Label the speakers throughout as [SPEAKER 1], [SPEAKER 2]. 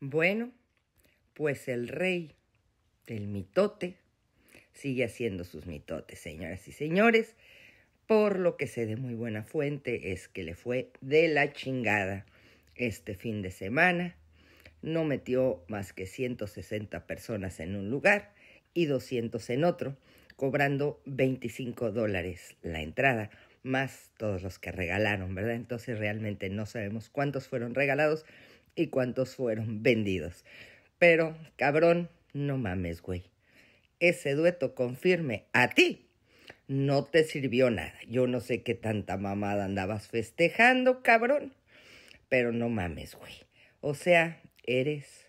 [SPEAKER 1] Bueno, pues el rey del mitote sigue haciendo sus mitotes, señoras y señores, por lo que sé de muy buena fuente es que le fue de la chingada este fin de semana. No metió más que 160 personas en un lugar y 200 en otro, cobrando 25 dólares la entrada, más todos los que regalaron, ¿verdad? Entonces realmente no sabemos cuántos fueron regalados, y cuántos fueron vendidos. Pero, cabrón, no mames, güey. Ese dueto confirme a ti no te sirvió nada. Yo no sé qué tanta mamada andabas festejando, cabrón. Pero no mames, güey. O sea, eres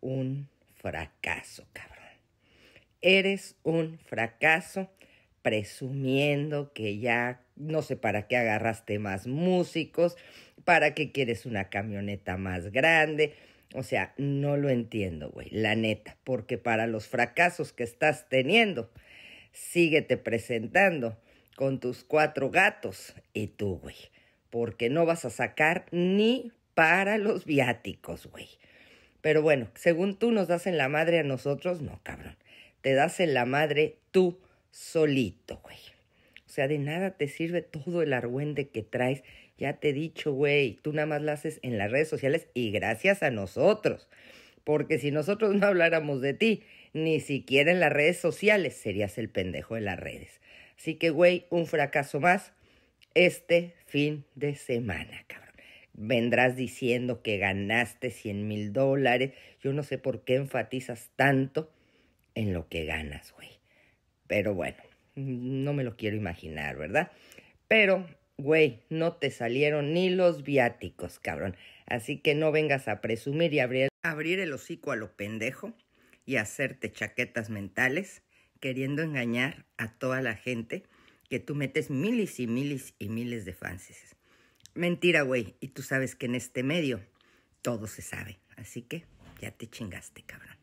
[SPEAKER 1] un fracaso, cabrón. Eres un fracaso presumiendo que ya no sé para qué agarraste más músicos, para qué quieres una camioneta más grande. O sea, no lo entiendo, güey, la neta, porque para los fracasos que estás teniendo, síguete presentando con tus cuatro gatos y tú, güey, porque no vas a sacar ni para los viáticos, güey. Pero bueno, según tú nos das en la madre a nosotros, no, cabrón, te das en la madre tú solito, güey. O sea, de nada te sirve todo el argüende que traes. Ya te he dicho, güey, tú nada más lo haces en las redes sociales y gracias a nosotros. Porque si nosotros no habláramos de ti, ni siquiera en las redes sociales, serías el pendejo de las redes. Así que, güey, un fracaso más este fin de semana, cabrón. Vendrás diciendo que ganaste 100 mil dólares. Yo no sé por qué enfatizas tanto en lo que ganas, güey. Pero bueno, no me lo quiero imaginar, ¿verdad? Pero, güey, no te salieron ni los viáticos, cabrón. Así que no vengas a presumir y abrir, abrir el hocico a lo pendejo y hacerte chaquetas mentales queriendo engañar a toda la gente que tú metes miles y miles y miles de fans. Mentira, güey, y tú sabes que en este medio todo se sabe, así que ya te chingaste, cabrón.